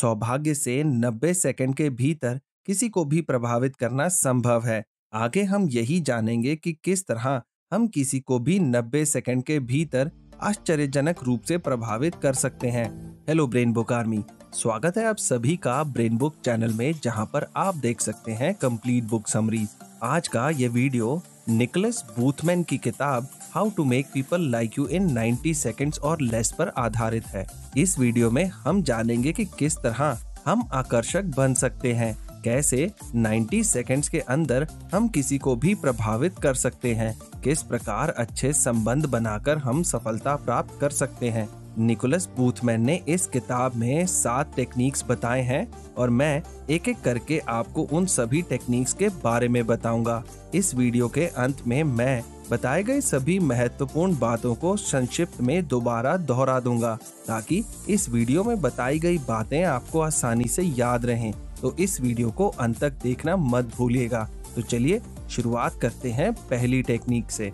सौभाग्य से 90 सेकंड के भीतर किसी को भी प्रभावित करना संभव है आगे हम यही जानेंगे कि किस तरह हम किसी को भी 90 सेकंड के भीतर आश्चर्यजनक रूप से प्रभावित कर सकते हैं हेलो ब्रेन बुक आर्मी स्वागत है आप सभी का ब्रेन बुक चैनल में जहां पर आप देख सकते हैं कंप्लीट बुक समरी आज का ये वीडियो निकलस बूथमैन की किताब how to make people like you in 90 second और लेस पर आधारित है इस वीडियो में हम जानेंगे कि किस तरह हम आकर्षक बन सकते हैं कैसे 90 सेकेंड के अंदर हम किसी को भी प्रभावित कर सकते हैं किस प्रकार अच्छे संबंध बनाकर हम सफलता प्राप्त कर सकते हैं निकोलस बूथमैन ने इस किताब में सात टेक्निक्स बताए हैं और मैं एक एक करके आपको उन सभी टेक्निक्स के बारे में बताऊंगा इस वीडियो के अंत में मैं बताए गए सभी महत्वपूर्ण बातों को संक्षिप्त में दोबारा दोहरा दूंगा ताकि इस वीडियो में बताई गई बातें आपको आसानी से याद रहें तो इस वीडियो को अंत तक देखना मत भूलिएगा तो चलिए शुरुआत करते हैं पहली टेक्निक से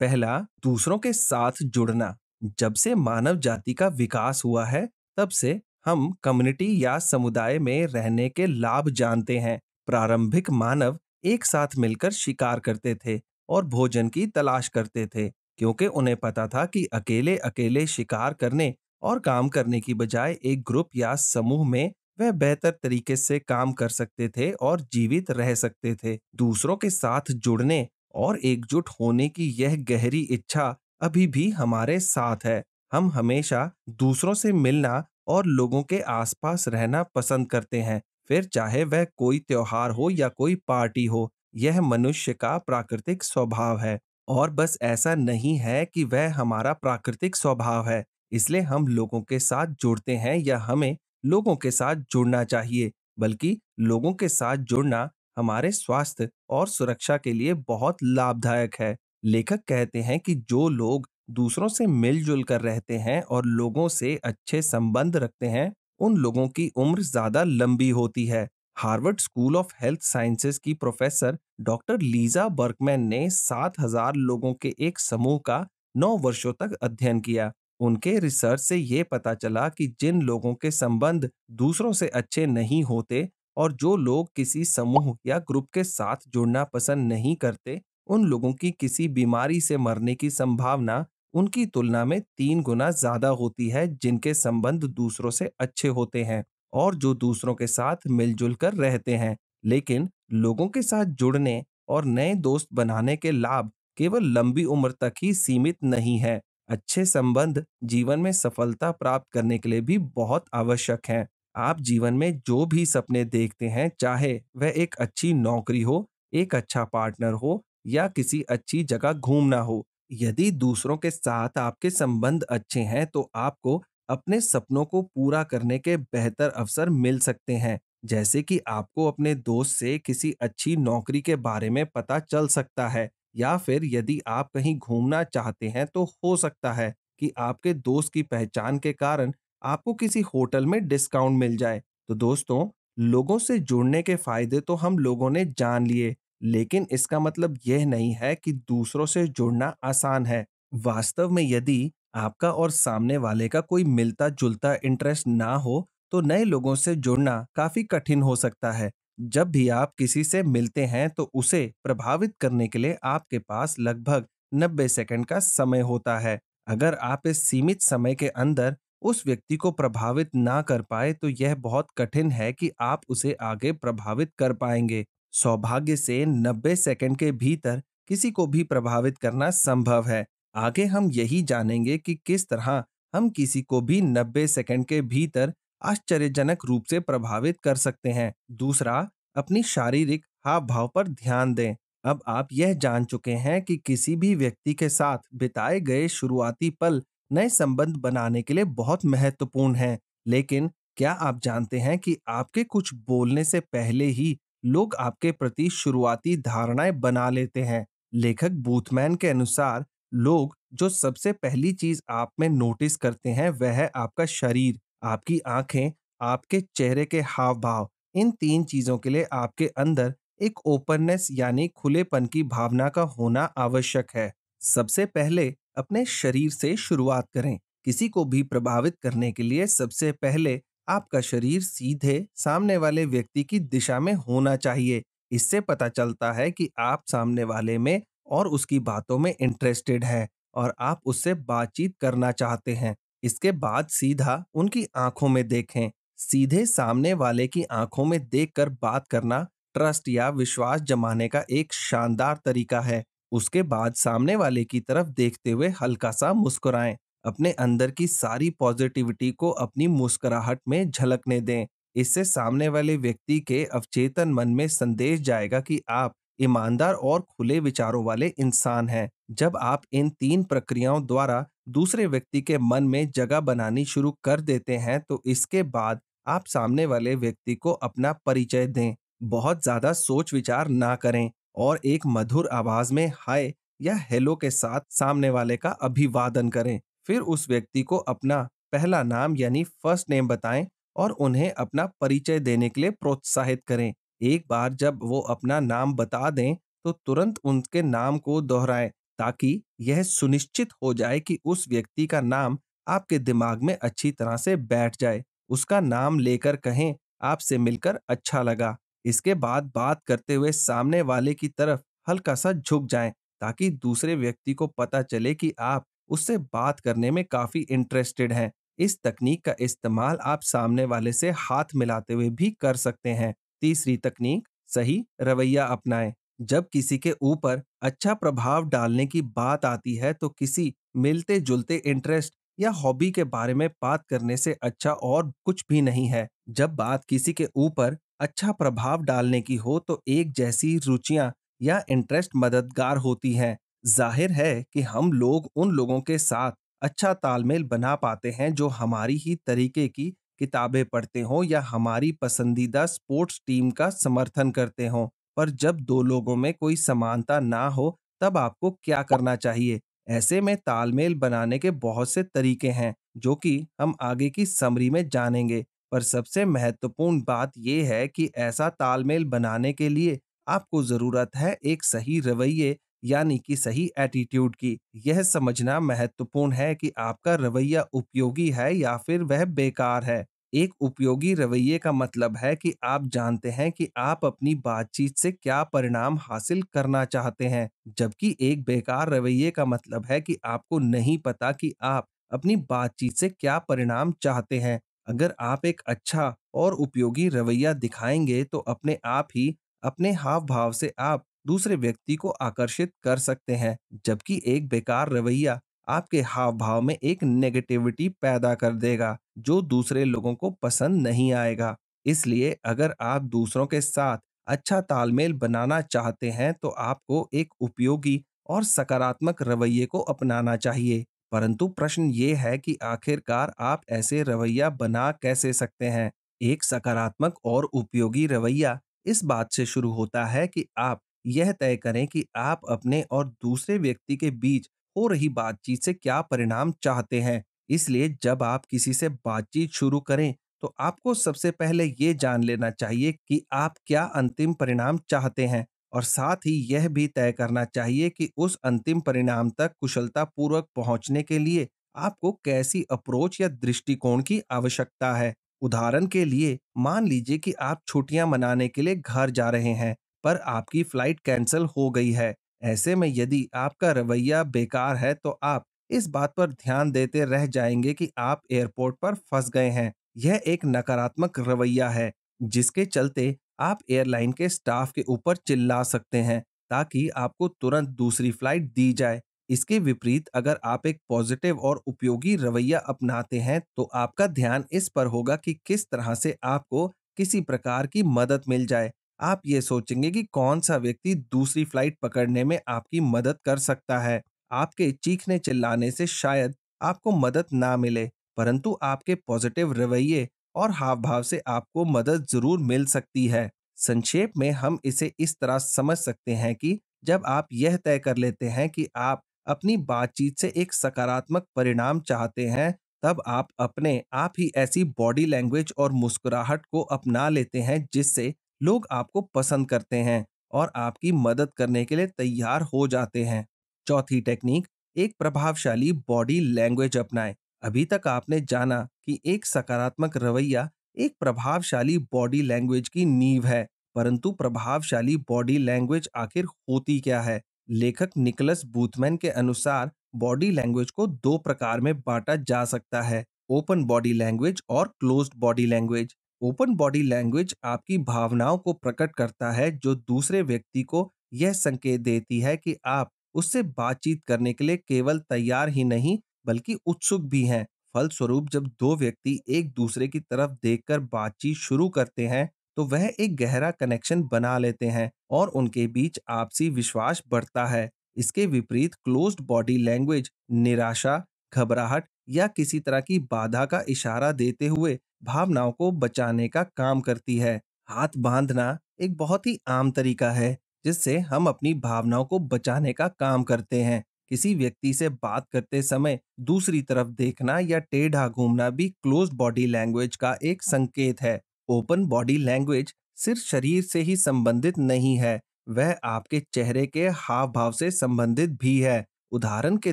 पहला दूसरों के साथ जुड़ना जब से मानव जाति का विकास हुआ है तब से हम कम्युनिटी या समुदाय में रहने के लाभ जानते हैं प्रारंभिक मानव एक साथ मिलकर शिकार करते थे और भोजन की तलाश करते थे क्योंकि उन्हें पता था कि अकेले अकेले शिकार करने और काम करने की बजाय एक ग्रुप या समूह में वह बेहतर तरीके से काम कर सकते थे और जीवित रह सकते थे दूसरों के साथ जुड़ने और एकजुट होने की यह गहरी इच्छा अभी भी हमारे साथ है हम हमेशा दूसरों से मिलना और लोगों के आसपास रहना पसंद करते हैं फिर चाहे वह कोई त्योहार हो या कोई पार्टी हो यह मनुष्य का प्राकृतिक स्वभाव है और बस ऐसा नहीं है कि वह हमारा प्राकृतिक स्वभाव है इसलिए हम लोगों के साथ जुड़ते हैं या हमें लोगों के साथ जुड़ना चाहिए बल्कि लोगों के साथ जुड़ना हमारे स्वास्थ्य और सुरक्षा के लिए बहुत लाभदायक है लेखक कहते हैं कि जो लोग दूसरों से मिलजुल कर रहते हैं और लोगों से अच्छे संबंध रखते हैं उन लोगों की उम्र ज्यादा लंबी होती है Harvard School of Health Sciences की प्रोफेसर डॉक्टर लीजा बर्कमैन ने 7000 लोगों के एक समूह का 9 वर्षों तक अध्ययन किया उनके रिसर्च से ये पता चला कि जिन लोगों के संबंध दूसरों से अच्छे नहीं होते और जो लोग किसी समूह या ग्रुप के साथ जुड़ना पसंद नहीं करते उन लोगों की किसी बीमारी से मरने की संभावना उनकी तुलना में तीन गुना ज्यादा होती है जिनके संबंध दूसरों से अच्छे होते हैं और जो दूसरों के साथ मिलजुल कर रहते हैं लेकिन लोगों के साथ जुड़ने और नए दोस्त बनाने के लाभ केवल लंबी उम्र तक ही सीमित नहीं है अच्छे संबंध जीवन में सफलता प्राप्त करने के लिए भी बहुत आवश्यक हैं आप जीवन में जो भी सपने देखते हैं चाहे वह एक अच्छी नौकरी हो एक अच्छा पार्टनर हो या किसी अच्छी जगह घूमना हो यदि दूसरों के साथ आपके संबंध अच्छे हैं तो आपको अपने सपनों को पूरा करने के बेहतर अवसर मिल सकते हैं जैसे कि आपको अपने दोस्त से किसी अच्छी नौकरी के बारे में पता चल सकता है या फिर यदि आप कहीं घूमना चाहते हैं तो हो सकता है कि आपके दोस्त की पहचान के कारण आपको किसी होटल में डिस्काउंट मिल जाए तो दोस्तों लोगों से जुड़ने के फायदे तो हम लोगों ने जान लिए लेकिन इसका मतलब यह नहीं है कि दूसरों से जुड़ना आसान है वास्तव में यदि आपका और सामने वाले का कोई मिलता जुलता इंटरेस्ट ना हो तो नए लोगों से जुड़ना काफी कठिन हो सकता है जब भी आप किसी से मिलते हैं तो उसे प्रभावित करने के लिए आपके पास लगभग 90 सेकंड का समय होता है अगर आप इस सीमित समय के अंदर उस व्यक्ति को प्रभावित ना कर पाए तो यह बहुत कठिन है कि आप उसे आगे प्रभावित कर पाएंगे सौभाग्य से 90 सेकंड के भीतर किसी को भी प्रभावित करना संभव है आगे हम यही जानेंगे कि किस तरह हम किसी को भी 90 सेकंड के भीतर आश्चर्यजनक रूप से प्रभावित कर सकते हैं दूसरा अपनी शारीरिक हाव भाव पर ध्यान दें अब आप यह जान चुके हैं कि किसी भी व्यक्ति के साथ बिताए गए शुरुआती पल नए संबंध बनाने के लिए बहुत महत्वपूर्ण है लेकिन क्या आप जानते हैं कि आपके कुछ बोलने से पहले ही लोग आपके प्रति शुरुआती धारणाएं बना लेते हैं लेखक बूथमैन के अनुसार लोग जो सबसे पहली चीज आप में नोटिस करते हैं वह है आपका शरीर आपकी आंखें आपके चेहरे के हाव भाव इन तीन चीजों के लिए आपके अंदर एक ओपननेस यानी खुलेपन की भावना का होना आवश्यक है सबसे पहले अपने शरीर से शुरुआत करें किसी को भी प्रभावित करने के लिए सबसे पहले आपका शरीर सीधे सामने वाले व्यक्ति की दिशा में होना चाहिए इससे पता चलता है कि आप सामने वाले में और उसकी बातों में इंटरेस्टेड हैं और आप उससे बातचीत करना चाहते हैं इसके बाद सीधा उनकी आंखों में देखें सीधे सामने वाले की आंखों में देखकर बात करना ट्रस्ट या विश्वास जमाने का एक शानदार तरीका है उसके बाद सामने वाले की तरफ देखते हुए हल्का सा मुस्कुराएं अपने अंदर की सारी पॉजिटिविटी को अपनी मुस्कुराहट में झलकने दें इससे सामने वाले व्यक्ति के अवचेतन मन में संदेश जाएगा कि आप ईमानदार और खुले विचारों वाले इंसान हैं जब आप इन तीन प्रक्रियाओं द्वारा दूसरे व्यक्ति के मन में जगह बनानी शुरू कर देते हैं तो इसके बाद आप सामने वाले व्यक्ति को अपना परिचय दें बहुत ज्यादा सोच विचार ना करें और एक मधुर आवाज में हाय या हेलो के साथ सामने वाले का अभिवादन करें फिर उस व्यक्ति को अपना पहला नाम यानी फर्स्ट नेम बताएं और उन्हें अपना परिचय देने के लिए प्रोत्साहित करें एक बार जब वो अपना नाम बता दें तो तुरंत उनके नाम को दोहराएं ताकि यह सुनिश्चित हो जाए कि उस व्यक्ति का नाम आपके दिमाग में अच्छी तरह से बैठ जाए उसका नाम लेकर कहें आपसे मिलकर अच्छा लगा इसके बाद बात करते हुए सामने वाले की तरफ हल्का सा झुक जाएं ताकि दूसरे व्यक्ति को पता चले कि आप उससे बात करने में काफी इंटरेस्टेड हैं इस तकनीक का इस्तेमाल आप सामने वाले से हाथ मिलाते हुए भी कर सकते हैं तीसरी तकनीक सही रवैया अपनाएं जब किसी के ऊपर अच्छा प्रभाव डालने की बात आती है तो किसी मिलते जुलते इंटरेस्ट या हॉबी के बारे में बात करने से अच्छा और कुछ भी नहीं है जब बात किसी के ऊपर अच्छा प्रभाव डालने की हो तो एक जैसी रुचियां या इंटरेस्ट मददगार होती हैं जाहिर है कि हम लोग उन लोगों के साथ अच्छा तालमेल बना पाते हैं जो हमारी ही तरीके की किताबें पढ़ते हों या हमारी पसंदीदा स्पोर्ट्स टीम का समर्थन करते हों पर जब दो लोगों में कोई समानता ना हो तब आपको क्या करना चाहिए ऐसे में तालमेल बनाने के बहुत से तरीके हैं जो कि हम आगे की समरी में जानेंगे पर सबसे महत्वपूर्ण बात यह है कि ऐसा तालमेल बनाने के लिए आपको जरूरत है एक सही रवैये यानी कि सही एटीट्यूड की यह समझना महत्वपूर्ण है कि आपका रवैया उपयोगी है या फिर वह बेकार है एक उपयोगी रवैये का मतलब है कि आप जानते हैं कि आप अपनी बातचीत से क्या परिणाम हासिल करना चाहते हैं जबकि एक बेकार रवैये का मतलब है कि आपको नहीं पता कि आप अपनी बातचीत से क्या परिणाम चाहते हैं अगर आप एक अच्छा और उपयोगी रवैया दिखाएंगे तो अपने आप ही अपने हाव भाव से आप दूसरे व्यक्ति को आकर्षित कर सकते हैं जबकि एक बेकार रवैया आपके हाव भाव में एक नेगेटिविटी पैदा कर देगा जो दूसरे लोगों को पसंद नहीं आएगा इसलिए अगर आप दूसरों के साथ अच्छा तालमेल बनाना चाहते हैं तो आपको एक उपयोगी और सकारात्मक रवैये को अपनाना चाहिए परंतु प्रश्न ये है कि आखिरकार आप ऐसे रवैया बना कैसे सकते हैं एक सकारात्मक और उपयोगी रवैया इस बात से शुरू होता है कि आप यह तय करें कि आप अपने और दूसरे व्यक्ति के बीच हो रही बातचीत से क्या परिणाम चाहते हैं इसलिए जब आप किसी से बातचीत शुरू करें तो आपको सबसे पहले ये जान लेना चाहिए कि आप क्या अंतिम परिणाम चाहते हैं और साथ ही यह भी तय करना चाहिए कि उस अंतिम परिणाम तक कुशलतापूर्वक पहुंचने के लिए आपको कैसी अप्रोच या दृष्टिकोण की आवश्यकता है उदाहरण के लिए मान लीजिए कि आप छुट्टियां मनाने के लिए घर जा रहे हैं पर आपकी फ्लाइट कैंसिल हो गई है ऐसे में यदि आपका रवैया बेकार है तो आप इस बात पर ध्यान देते रह जाएंगे कि आप एयरपोर्ट पर फंस गए हैं यह एक नकारात्मक रवैया है जिसके चलते आप एयरलाइन के स्टाफ के ऊपर चिल्ला सकते हैं ताकि आपको तुरंत दूसरी फ्लाइट दी जाए इसके विपरीत अगर आप एक पॉजिटिव और उपयोगी रवैया अपनाते हैं तो आपका ध्यान इस पर होगा कि किस तरह से आपको किसी प्रकार की मदद मिल जाए आप ये सोचेंगे कि कौन सा व्यक्ति दूसरी फ्लाइट पकड़ने में आपकी मदद कर सकता है आपके चीखने चिल्लाने से शायद आपको मदद ना मिले परंतु आपके पॉजिटिव रवैये और हाव भाव से आपको मदद जरूर मिल सकती है संक्षेप में हम इसे इस तरह समझ सकते हैं कि जब आप यह तय कर लेते हैं कि आप अपनी बातचीत से एक सकारात्मक परिणाम चाहते हैं तब आप अपने आप ही ऐसी बॉडी लैंग्वेज और मुस्कुराहट को अपना लेते हैं जिससे लोग आपको पसंद करते हैं और आपकी मदद करने के लिए तैयार हो जाते हैं चौथी टेक्निक एक प्रभावशाली बॉडी लैंग्वेज अपनाएं अभी तक आपने जाना कि एक सकारात्मक रवैया एक प्रभावशाली बॉडी लैंग्वेज की नींव है परंतु प्रभावशाली बॉडी लैंग्वेज आखिर होती क्या है लेखक निकलस बूथमैन के अनुसार बॉडी लैंग्वेज को दो प्रकार में बांटा जा सकता है ओपन बॉडी लैंग्वेज और closed body language open body language आपकी भावनाओं को प्रकट करता है जो दूसरे व्यक्ति को यह संकेत देती है कि आप उससे बातचीत करने के लिए केवल तैयार ही नहीं बल्कि उत्सुक भी हैं फलस्वरूप जब दो व्यक्ति एक दूसरे की तरफ देखकर बातचीत शुरू करते हैं तो वह एक गहरा कनेक्शन बना लेते हैं और उनके बीच आपसी विश्वास बढ़ता है इसके विपरीत क्लोज्ड बॉडी लैंग्वेज निराशा घबराहट या किसी तरह की बाधा का इशारा देते हुए भावनाओं को बचाने का काम करती है हाथ बांधना एक बहुत ही आम तरीका है जिससे हम अपनी भावनाओं को बचाने का काम करते हैं किसी व्यक्ति से बात करते समय दूसरी तरफ देखना या टेढ़ा घूमना भी क्लोज बॉडी लैंग्वेज का एक संकेत है ओपन बॉडी लैंग्वेज सिर्फ शरीर से ही संबंधित नहीं है वह आपके चेहरे के हाव भाव से संबंधित भी है उदाहरण के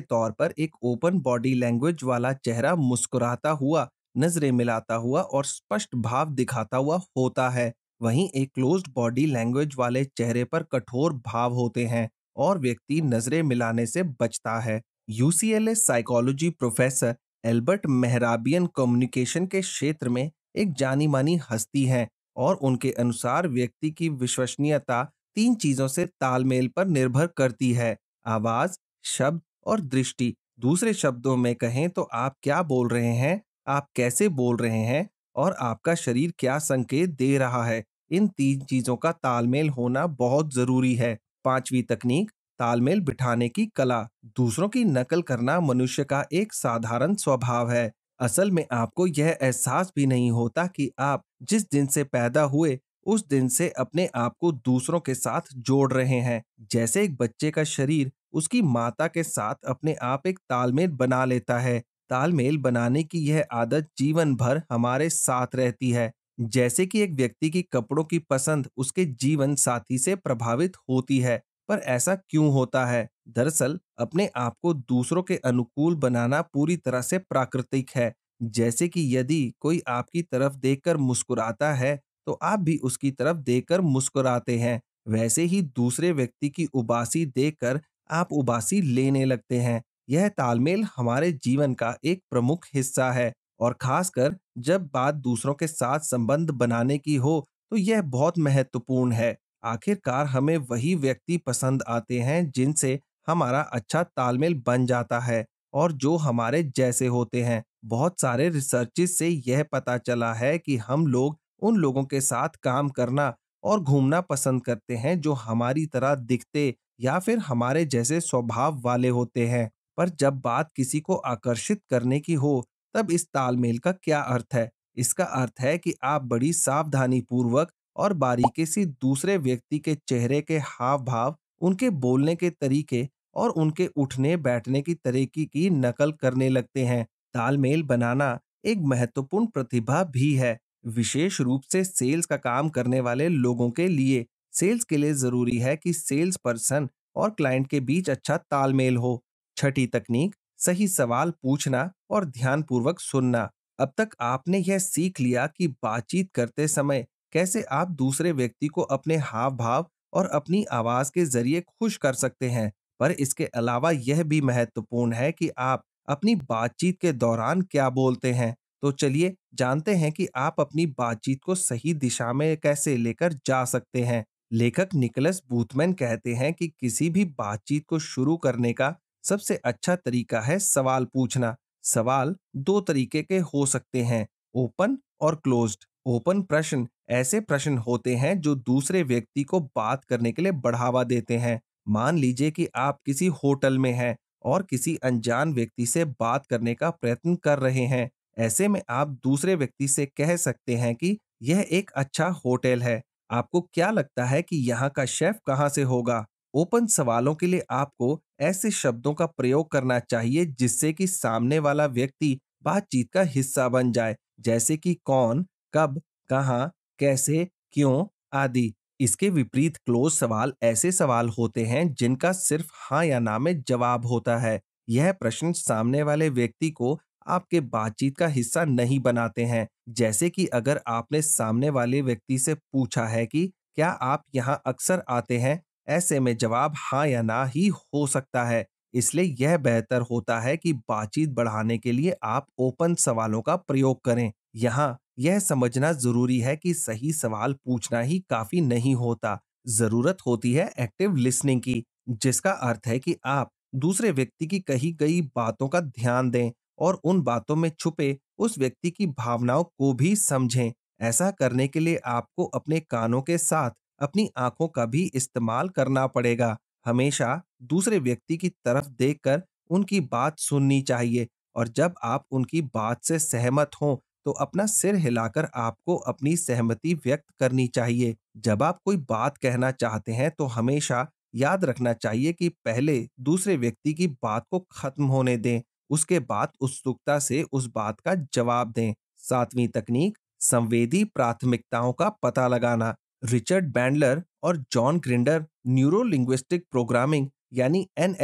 तौर पर एक ओपन बॉडी लैंग्वेज वाला चेहरा मुस्कुराता हुआ नजरे मिलाता हुआ और स्पष्ट भाव दिखाता हुआ होता है वहीं एक क्लोज्ड बॉडी लैंग्वेज वाले चेहरे पर कठोर भाव होते हैं और व्यक्ति नजरें मिलाने से बचता है UCLA psychology professor Albert Mehrabian communication के क्षेत्र में एक जानी मानी हस्ती हैं और उनके अनुसार व्यक्ति की विश्वसनीयता तीन चीजों से तालमेल पर निर्भर करती है आवाज शब्द और दृष्टि दूसरे शब्दों में कहें तो आप क्या बोल रहे हैं आप कैसे बोल रहे हैं और आपका शरीर क्या संकेत दे रहा है इन तीन चीजों का तालमेल होना बहुत जरूरी है पांचवी तकनीक तालमेल बिठाने की कला दूसरों की नकल करना मनुष्य का एक साधारण स्वभाव है असल में आपको यह एहसास भी नहीं होता कि आप जिस दिन से पैदा हुए उस दिन से अपने आप को दूसरों के साथ जोड़ रहे हैं जैसे एक बच्चे का शरीर उसकी माता के साथ अपने आप एक तालमेल बना लेता है तालमेल बनाने की यह आदत जीवन भर हमारे साथ रहती है जैसे कि एक व्यक्ति की कपड़ों की पसंद उसके जीवन साथी से प्रभावित होती है पर ऐसा क्यों होता है दरअसल अपने आप को दूसरों के अनुकूल बनाना पूरी तरह से प्राकृतिक है जैसे कि यदि कोई आपकी तरफ देखकर मुस्कुराता है तो आप भी उसकी तरफ देखकर मुस्कुराते हैं वैसे ही दूसरे व्यक्ति की उबासी देखकर आप उबासी लेने लगते हैं यह तालमेल हमारे जीवन का एक प्रमुख हिस्सा है और खासकर जब बात दूसरों के साथ संबंध बनाने की हो तो यह बहुत महत्वपूर्ण है आखिरकार हमें वही व्यक्ति पसंद आते हैं जिनसे हमारा अच्छा तालमेल बन जाता है और जो हमारे जैसे होते हैं बहुत सारे रिसर्चेस से यह पता चला है कि हम लोग उन लोगों के साथ काम करना और घूमना पसंद करते हैं जो हमारी तरह दिखते या फिर हमारे जैसे स्वभाव वाले होते हैं पर जब बात किसी को आकर्षित करने की हो तब इस तालमेल का क्या अर्थ है इसका अर्थ है कि आप बड़ी सावधानी पूर्वक और बारीकी से दूसरे व्यक्ति के चेहरे के हाव भाव उनके बोलने के तरीके और उनके उठने बैठने की तरीके की नकल करने लगते हैं तालमेल बनाना एक महत्वपूर्ण प्रतिभा भी है विशेष रूप से सेल्स का काम करने वाले लोगों के लिए सेल्स के लिए जरूरी है कि सेल्स पर्सन और क्लाइंट के बीच अच्छा तालमेल हो छठी तकनीक सही सवाल पूछना और ध्यानपूर्वक सुनना अब तक आपने यह सीख लिया कि बातचीत करते समय कैसे आप दूसरे व्यक्ति को अपने हाव भाव और अपनी आवाज के जरिए खुश कर सकते हैं पर इसके अलावा यह भी महत्वपूर्ण है कि आप अपनी बातचीत के दौरान क्या बोलते हैं तो चलिए जानते हैं कि आप अपनी बातचीत को सही दिशा में कैसे लेकर जा सकते हैं लेखक निकलस बूथमैन कहते हैं कि किसी भी बातचीत को शुरू करने का सबसे अच्छा तरीका है सवाल पूछना सवाल दो तरीके के हो सकते हैं ओपन और क्लोज्ड ओपन प्रश्न ऐसे प्रश्न होते हैं जो दूसरे व्यक्ति को बात करने के लिए बढ़ावा देते हैं मान लीजिए कि आप किसी होटल में हैं और किसी अनजान व्यक्ति से बात करने का प्रयत्न कर रहे हैं ऐसे में आप दूसरे व्यक्ति से कह सकते हैं कि यह एक अच्छा होटल है आपको क्या लगता है कि यहाँ का शेफ कहाँ से होगा ओपन सवालों के लिए आपको ऐसे शब्दों का प्रयोग करना चाहिए जिससे कि सामने वाला व्यक्ति बातचीत का हिस्सा बन जाए जैसे कि कौन कब कहा कैसे क्यों आदि इसके विपरीत क्लोज सवाल ऐसे सवाल होते हैं जिनका सिर्फ हाँ या ना में जवाब होता है यह प्रश्न सामने वाले व्यक्ति को आपके बातचीत का हिस्सा नहीं बनाते हैं जैसे कि अगर आपने सामने वाले व्यक्ति से पूछा है कि क्या आप यहाँ अक्सर आते हैं ऐसे में जवाब हाँ या ना ही हो सकता है इसलिए यह बेहतर होता है कि बातचीत बढ़ाने के लिए आप ओपन सवालों का प्रयोग करें यहाँ यह समझना जरूरी है कि सही सवाल पूछना ही काफी नहीं होता जरूरत होती है एक्टिव लिसनिंग की जिसका अर्थ है कि आप दूसरे व्यक्ति की कही गई बातों का ध्यान दें और उन बातों में छुपे उस व्यक्ति की भावनाओं को भी समझें ऐसा करने के लिए आपको अपने कानों के साथ अपनी आंखों का भी इस्तेमाल करना पड़ेगा हमेशा दूसरे व्यक्ति की तरफ देखकर उनकी बात सुननी चाहिए और जब आप उनकी बात से सहमत हों तो अपना सिर हिलाकर आपको अपनी सहमति व्यक्त करनी चाहिए जब आप कोई बात कहना चाहते हैं तो हमेशा याद रखना चाहिए कि पहले दूसरे व्यक्ति की बात को खत्म होने दें उसके बाद उत्सुकता से उस बात का जवाब दें सातवीं तकनीक संवेदी प्राथमिकताओं का पता लगाना रिचर्ड बैंडलर और John Grinder neuro linguistic programming यानी एन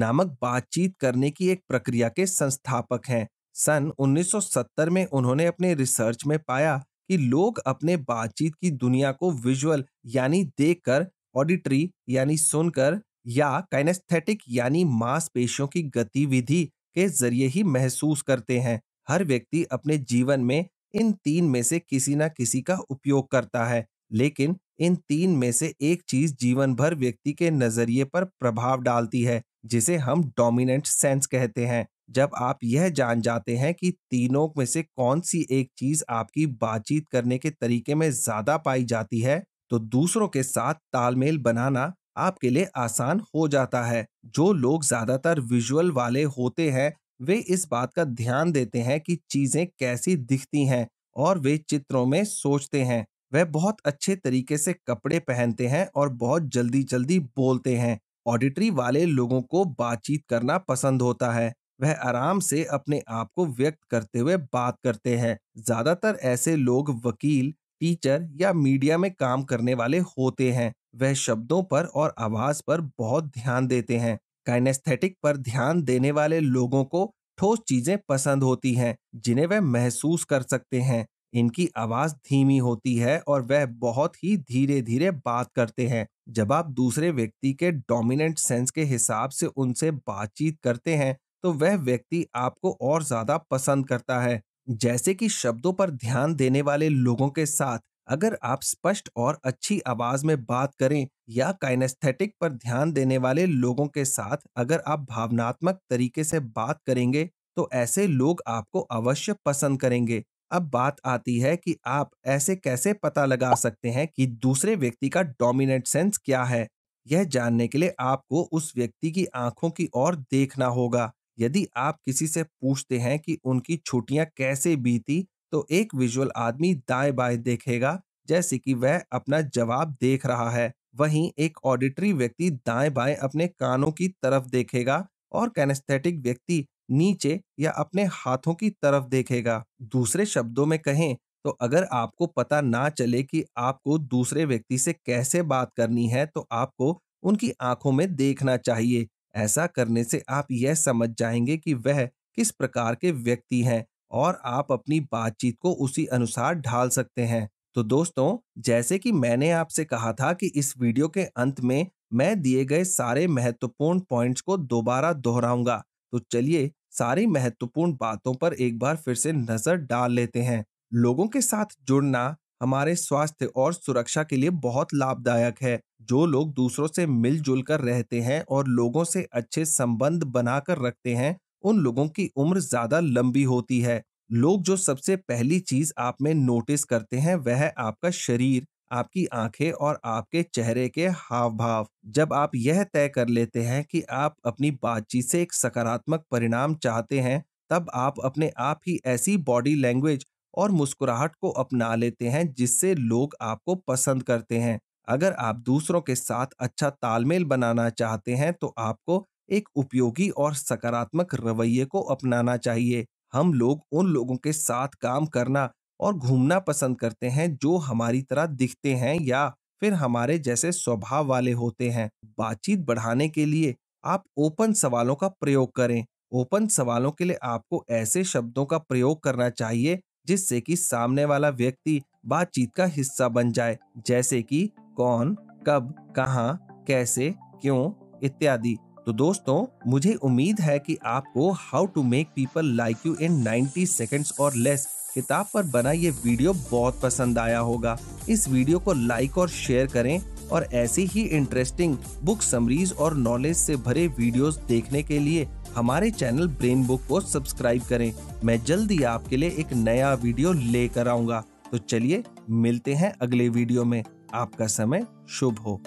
नामक बातचीत करने की एक प्रक्रिया के संस्थापक हैं सन 1970 में उन्होंने अपने रिसर्च में पाया कि लोग अपने बातचीत की दुनिया को विजुअल यानी देखकर ऑडिटरी यानी सुनकर या काइनेस्थेटिक यानी मांसपेशियों की गतिविधि के जरिए ही महसूस करते हैं हर व्यक्ति अपने जीवन में इन तीन में से किसी ना किसी का उपयोग करता है लेकिन इन तीन में से एक चीज जीवन भर व्यक्ति के नजरिए पर प्रभाव डालती है जिसे हम डोमिनेंट सेंस कहते हैं जब आप यह जान जाते हैं कि तीनों में से कौन सी एक चीज आपकी बातचीत करने के तरीके में ज्यादा पाई जाती है तो दूसरों के साथ तालमेल बनाना आपके लिए आसान हो जाता है जो लोग ज्यादातर विजुअल वाले होते हैं वे इस बात का ध्यान देते हैं कि चीजें कैसी दिखती हैं और वे चित्रों में सोचते हैं वह बहुत अच्छे तरीके से कपड़े पहनते हैं और बहुत जल्दी जल्दी बोलते हैं ऑडिटरी वाले लोगों को बातचीत करना पसंद होता है वह आराम से अपने आप को व्यक्त करते हुए बात करते हैं ज्यादातर ऐसे लोग वकील टीचर या मीडिया में काम करने वाले होते हैं वह शब्दों पर और आवाज पर बहुत ध्यान देते हैं काइनेस्थेटिक पर ध्यान देने वाले लोगों को ठोस चीजें पसंद होती हैं जिन्हें वह महसूस कर सकते हैं इनकी आवाज धीमी होती है और वह बहुत ही धीरे धीरे बात करते हैं जब आप दूसरे व्यक्ति के डोमिनेंट सेंस के हिसाब से उनसे बातचीत करते हैं तो वह व्यक्ति आपको और ज्यादा पसंद करता है जैसे कि शब्दों पर ध्यान देने वाले लोगों के साथ अगर आप स्पष्ट और अच्छी आवाज में बात करें या काइनेस्थेटिक पर ध्यान देने वाले लोगों के साथ अगर आप भावनात्मक तरीके से बात करेंगे तो ऐसे लोग आपको अवश्य पसंद करेंगे अब बात आती है कि आप ऐसे कैसे पता लगा सकते हैं कि दूसरे व्यक्ति का डोमिनेंट सेंस क्या है यह जानने के लिए आपको उस व्यक्ति की आंखों की ओर देखना होगा यदि आप किसी से पूछते हैं कि उनकी छुट्टियां कैसे बीती तो एक विजुअल आदमी दाएं बाएं देखेगा जैसे कि वह अपना जवाब देख रहा है वहीं एक ऑडिटरी व्यक्ति दाएं बाएं अपने कानों की तरफ देखेगा और कैनेस्थेटिक व्यक्ति नीचे या अपने हाथों की तरफ देखेगा दूसरे शब्दों में कहें तो अगर आपको पता ना चले कि आपको दूसरे व्यक्ति से कैसे बात करनी है तो आपको उनकी आंखों में देखना चाहिए ऐसा करने से आप यह समझ जाएंगे कि वह किस प्रकार के व्यक्ति हैं और आप अपनी बातचीत को उसी अनुसार ढाल सकते हैं तो दोस्तों जैसे कि मैंने आपसे कहा था कि इस वीडियो के अंत में मैं दिए गए सारे महत्वपूर्ण पॉइंट्स को दोबारा दोहराऊंगा तो चलिए सारी महत्वपूर्ण बातों पर एक बार फिर से नजर डाल लेते हैं लोगों के साथ जुड़ना हमारे स्वास्थ्य और सुरक्षा के लिए बहुत लाभदायक है जो लोग दूसरों से मिलजुल कर रहते हैं और लोगों से अच्छे संबंध बनाकर रखते हैं उन लोगों की उम्र ज्यादा लंबी होती है लोग जो सबसे पहली चीज आप में नोटिस करते हैं वह आपका शरीर आपकी आंखें और आपके चेहरे के हाव भाव जब आप यह तय कर लेते हैं कि आप अपनी बातचीत से एक सकारात्मक परिणाम चाहते हैं तब आप अपने आप ही ऐसी बॉडी लैंग्वेज और मुस्कुराहट को अपना लेते हैं जिससे लोग आपको पसंद करते हैं अगर आप दूसरों के साथ अच्छा तालमेल बनाना चाहते हैं तो आपको एक उपयोगी और सकारात्मक रवैये को अपनाना चाहिए हम लोग उन लोगों के साथ काम करना और घूमना पसंद करते हैं जो हमारी तरह दिखते हैं या फिर हमारे जैसे स्वभाव वाले होते हैं बातचीत बढ़ाने के लिए आप ओपन सवालों का प्रयोग करें ओपन सवालों के लिए आपको ऐसे शब्दों का प्रयोग करना चाहिए जिससे कि सामने वाला व्यक्ति बातचीत का हिस्सा बन जाए जैसे कि कौन कब कहा कैसे क्यों इत्यादि तो दोस्तों मुझे उम्मीद है कि आपको how to make people like you in 90 seconds और लेस किताब पर बना ये वीडियो बहुत पसंद आया होगा इस वीडियो को लाइक और शेयर करें और ऐसी ही इंटरेस्टिंग बुक समरीज और नॉलेज से भरे वीडियोस देखने के लिए हमारे चैनल ब्रेन बुक को सब्सक्राइब करें मैं जल्दी आपके लिए एक नया वीडियो लेकर आऊंगा तो चलिए मिलते हैं अगले वीडियो में आपका समय शुभ हो